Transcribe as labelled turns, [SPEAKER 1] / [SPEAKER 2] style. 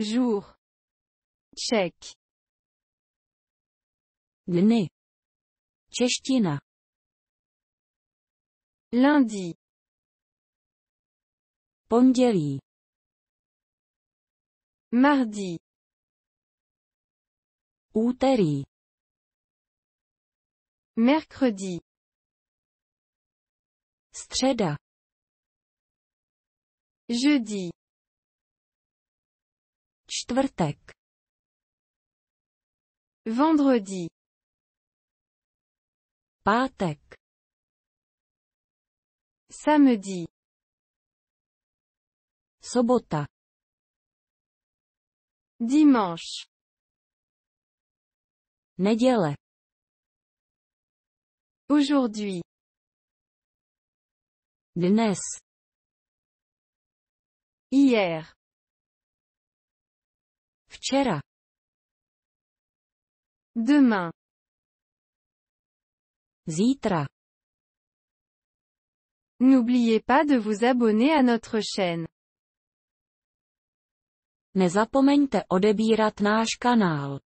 [SPEAKER 1] jour tchèque dny čeština lundi pondělí mardi úterý mercredi Streda. jeudi Vendredi. Pátek. Samedi. Sobota. Dimanche. Neděle. Aujourd'hui. Dnes. Hier. Demain. Zitra. N'oubliez pas de vous abonner à notre chaîne. Ne Nezapomeňte odebírat náš kanál.